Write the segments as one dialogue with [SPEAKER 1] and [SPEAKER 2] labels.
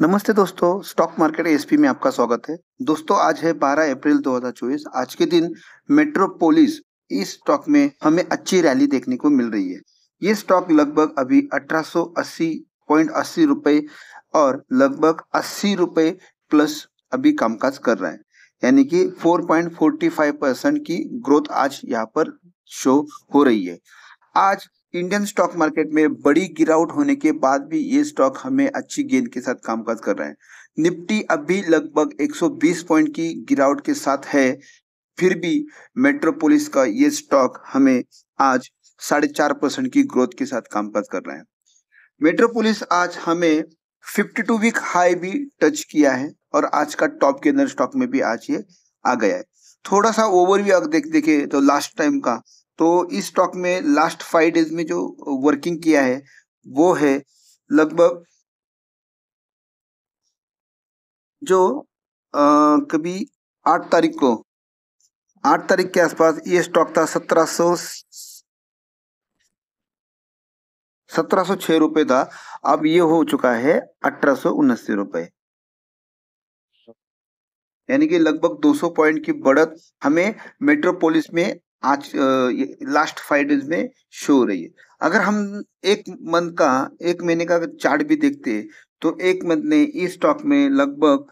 [SPEAKER 1] नमस्ते दोस्तों stock market SP में आपका स्वागत है दोस्तों आज है 12 अप्रैल 2024 आज के दिन मेट्रोपोलिस इस स्टॉक में हमें अच्छी रैली देखने को मिल रही है ये स्टॉक लगभग अभी अठारह पॉइंट अस्सी रुपए और लगभग अस्सी रुपए प्लस अभी कामकाज कर रहा है यानी कि 4.45 परसेंट की ग्रोथ आज यहाँ पर शो हो रही है आज इंडियन स्टॉक मार्केट में बड़ी गिरावट होने के बाद भी ये स्टॉक हमें अच्छी गेंद के साथ कामकाज कर रहे हैं निफ्टी अभी लगभग 120 पॉइंट की गिरावट के साथ है फिर भी मेट्रोपोलिस का ये स्टॉक हमें आज साढ़े चार परसेंट की ग्रोथ के साथ कामकाज कर रहे हैं मेट्रोपोलिस आज हमें 52 वीक हाई भी टच किया है और आज का टॉप के अंदर स्टॉक में भी आज ये आ गया है थोड़ा सा ओवरव्यू अगर देख देखे तो लास्ट टाइम का तो इस स्टॉक में लास्ट फाइव डेज में जो वर्किंग किया है वो है लगभग जो आ, कभी आठ तारीख को आठ तारीख के आसपास ये स्टॉक था सत्रह सौ सत्रह सौ छह रुपये था अब ये हो चुका है अठारह सौ उन्नासी रुपए यानी कि लगभग 200 पॉइंट की बढ़त हमें मेट्रोपोलिस में आज लास्ट फाइव डेज में शो हो रही है अगर हम एक मंथ का एक महीने का चार्ट भी देखते हैं तो एक मंथ ने इस e स्टॉक में लगभग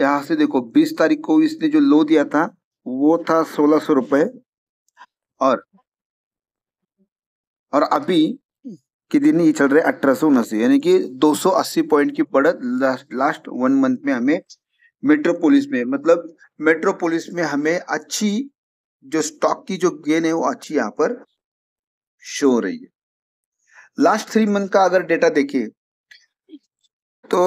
[SPEAKER 1] यहाँ से देखो 20 तारीख को इसने जो लो दिया था वो था सोलह सौ रुपये और और अभी के दिन ये चल रहे अठारह सौ उनासी यानी कि 280 पॉइंट की बढ़त लास्ट लास्ट वन मंथ में हमें मेट्रोपोलिस में मतलब मेट्रोपोलिस में हमें अच्छी जो स्टॉक की जो गेन है वो अच्छी यहाँ पर शो हो रही है लास्ट थ्री मंथ का अगर डेटा देखिए तो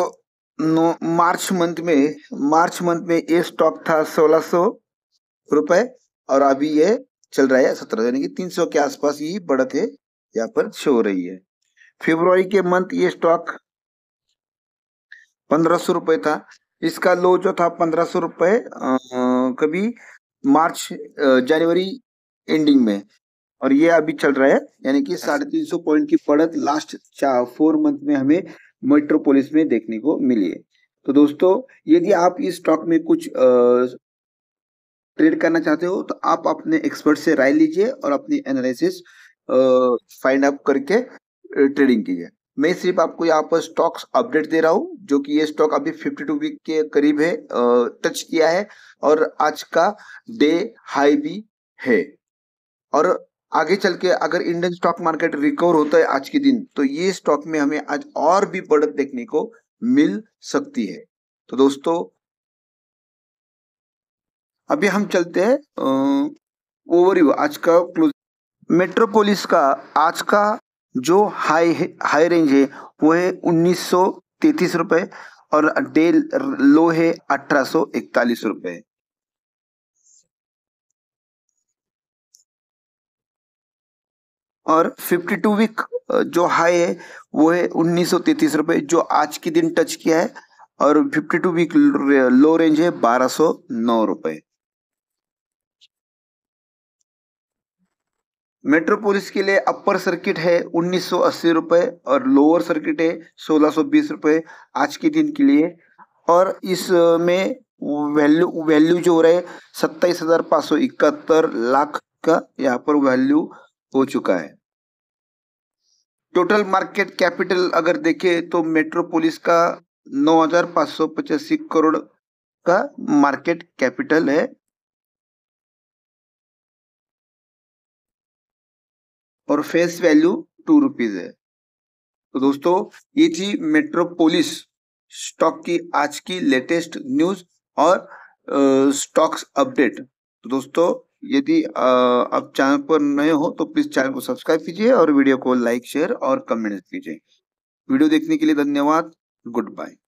[SPEAKER 1] नो, मार्च मंथ में मार्च मंथ में ये स्टॉक था सोलह सो रुपए और अभी ये चल रहा है सत्रह यानी कि तीन सौ के आसपास ही बढ़त है यहाँ पर शो हो रही है फेब्रुवरी के मंथ ये स्टॉक पंद्रह सौ रुपए था इसका लो जो था पंद्रह सौ रुपए कभी मार्च जनवरी एंडिंग में और ये अभी चल रहा है यानी कि साढ़े तीन सौ पॉइंट की पड़त लास्ट चार फोर मंथ में हमें मेट्रोपोलिस में देखने को मिली है तो दोस्तों यदि आप इस स्टॉक में कुछ ट्रेड करना चाहते हो तो आप अपने एक्सपर्ट से राय लीजिए और अपनी एनालिसिस फाइंड अप करके ट्रेडिंग कीजिए मैं सिर्फ आपको यहाँ पर स्टॉक्स अपडेट दे रहा हूँ जो कि ये स्टॉक अभी 52 वीक के करीब है टच किया है और आज का डे हाई भी है और आगे चल के अगर इंडियन स्टॉक मार्केट रिकवर होता है आज के दिन तो ये स्टॉक में हमें आज और भी बढ़त देखने को मिल सकती है तो दोस्तों अभी हम चलते हैं ओवरव्यू आज का क्लोज मेट्रोपोलिस का आज का जो हाई है हाई रेंज है वो है उन्नीस सौ तैतीस और डे लो है अठारह रुपए इकतालीस और 52 वीक जो हाई है वो है उन्नीस सौ तैतीस जो आज के दिन टच किया है और 52 वीक लो रेंज है बारह रुपए नौ मेट्रोपोलिस के लिए अपर सर्किट है उन्नीस सौ अस्सी और लोअर सर्किट है सोलह सौ बीस आज के दिन के लिए और इसमें वैल्यू वैल्यू जो हो रहा है सत्ताईस हजार पाँच सौ इकहत्तर लाख का यहाँ पर वैल्यू हो चुका है टोटल मार्केट कैपिटल अगर देखे तो मेट्रोपोलिस का नौ हजार पाँच सौ पचासी करोड़ का मार्केट कैपिटल है और फेस वैल्यू टू रुपीज है तो दोस्तों ये थी मेट्रोपोलिस स्टॉक की आज की लेटेस्ट न्यूज और स्टॉक्स अपडेट तो दोस्तों यदि आप चैनल पर नए हो तो प्लीज चैनल को सब्सक्राइब कीजिए और वीडियो को लाइक शेयर और कमेंट कीजिए वीडियो देखने के लिए धन्यवाद गुड बाय